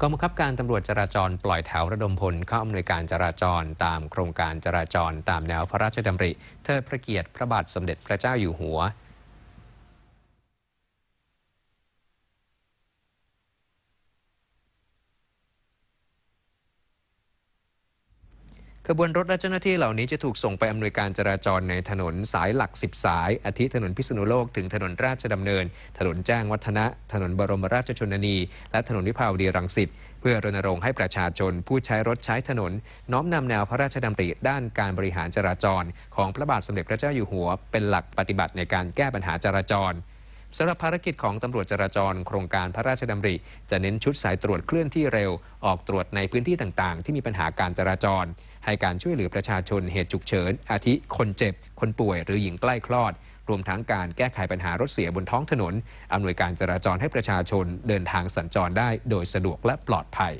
กองบังคับการตำรวจจราจรปล่อยแถวระดมพลเข้าอำนวยการจราจรตามโครงการจราจรตามแนวพระราชดำริ เทิดพระเกียรติพระบาทสมเด็จพระเจ้าอยู่หัวขบวนรถและเจ้าหน้าที่เหล่านี้จะถูกส่งไปอำนวยการจราจรในถนนสายหลัก10สาย อาทิถนนพิษณุโลกถึงถนนราชดำเนิน ถนนแจ้งวัฒนะ ถนนบรมราชชนนี และถนนวิภาวดีรังสิตเพื่อรณรงค์ให้ประชาชนผู้ใช้รถใช้ถนน น้อมนำแนวพระราชดำริด้านการบริหารจราจร ของพระบาทสมเด็จพระเจ้าอยู่หัว เป็นหลักปฏิบัติในการแก้ปัญหาจราจรสำหรับภารกิจของตำรวจจราจรโครงการพระราชดำริ จะเน้นชุดสายตรวจเคลื่อนที่เร็ว ออกตรวจในพื้นที่ต่าง ๆ ที่มีปัญหาการจราจร ให้การช่วยเหลือประชาชนเหตุฉุกเฉินอาทิคนเจ็บ คนป่วยหรือหญิงใกล้คลอด รวมทั้งการแก้ไขปัญหารถเสียบนท้องถนน อำนวยการจราจรให้ประชาชนเดินทางสัญจรได้ โดยสะดวกและปลอดภัย